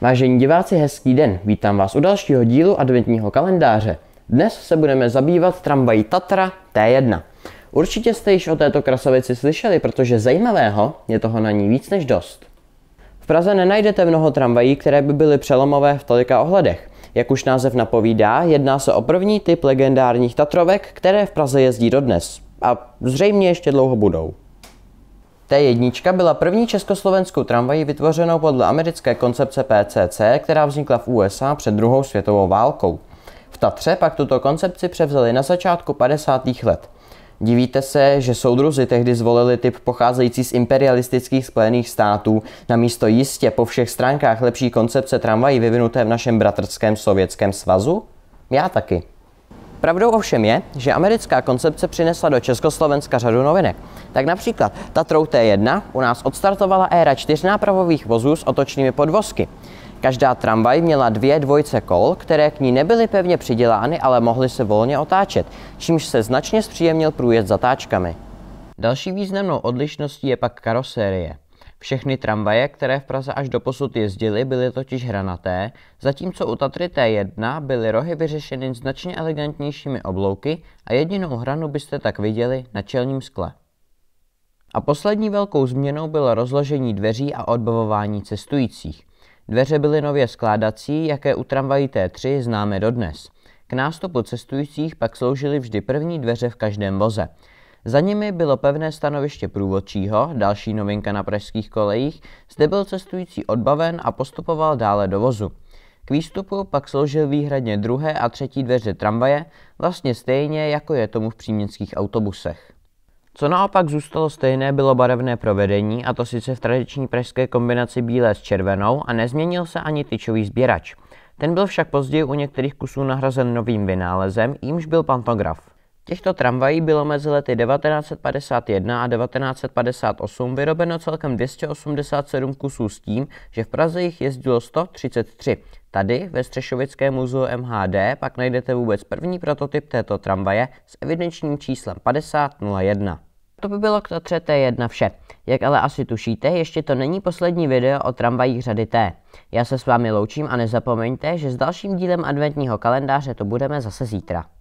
Vážení diváci, hezký den. Vítám vás u dalšího dílu adventního kalendáře. Dnes se budeme zabývat tramvají Tatra T1. Určitě jste již o této krasavici slyšeli, protože zajímavého je toho na ní víc než dost. V Praze nenajdete mnoho tramvají, které by byly přelomové v tolika ohledech. Jak už název napovídá, jedná se o první typ legendárních Tatrovek, které v Praze jezdí dodnes. A zřejmě ještě dlouho budou. T1 byla první československou tramvají vytvořenou podle americké koncepce PCC, která vznikla v USA před druhou světovou válkou. V Tatře pak tuto koncepci převzali na začátku 50. let. Divíte se, že soudruzi tehdy zvolili typ pocházející z imperialistických Spojených států na místo jistě po všech stránkách lepší koncepce tramvají vyvinuté v našem bratrském sovětském svazu? Já taky. Pravdou ovšem je, že americká koncepce přinesla do Československa řadu novinek. Tak například Tatrou T1 u nás odstartovala éra čtyřnápravových vozů s otočnými podvozky. Každá tramvaj měla dvě dvojce kol, které k ní nebyly pevně přidělány, ale mohly se volně otáčet, čímž se značně zpříjemnil průjezd zatáčkami. Další významnou odlišností je pak karosérie. Všechny tramvaje, které v Praze až do posud jezdily, byly totiž hranaté, zatímco u Tatry T1 byly rohy vyřešeny značně elegantnějšími oblouky a jedinou hranu byste tak viděli na čelním skle. A poslední velkou změnou bylo rozložení dveří a odbavování cestujících. Dveře byly nově skládací, jaké u tramvají T3 známe dodnes. K nástupu cestujících pak sloužily vždy první dveře v každém voze – za nimi bylo pevné stanoviště průvodčího, další novinka na pražských kolejích, zde byl cestující odbaven a postupoval dále do vozu. K výstupu pak sloužil výhradně druhé a třetí dveře tramvaje, vlastně stejně jako je tomu v příměnských autobusech. Co naopak zůstalo stejné, bylo barevné provedení, a to sice v tradiční pražské kombinaci bílé s červenou a nezměnil se ani tyčový sběrač. Ten byl však později u některých kusů nahrazen novým vynálezem, jímž byl pantograf. Těchto tramvají bylo mezi lety 1951 a 1958 vyrobeno celkem 287 kusů s tím, že v Praze jich jezdilo 133. Tady ve Střešovickém muzeu MHD pak najdete vůbec první prototyp této tramvaje s evidenčním číslem 5001. To by bylo k Tatře T1 vše. Jak ale asi tušíte, ještě to není poslední video o tramvajích řady T. Já se s vámi loučím a nezapomeňte, že s dalším dílem adventního kalendáře to budeme zase zítra.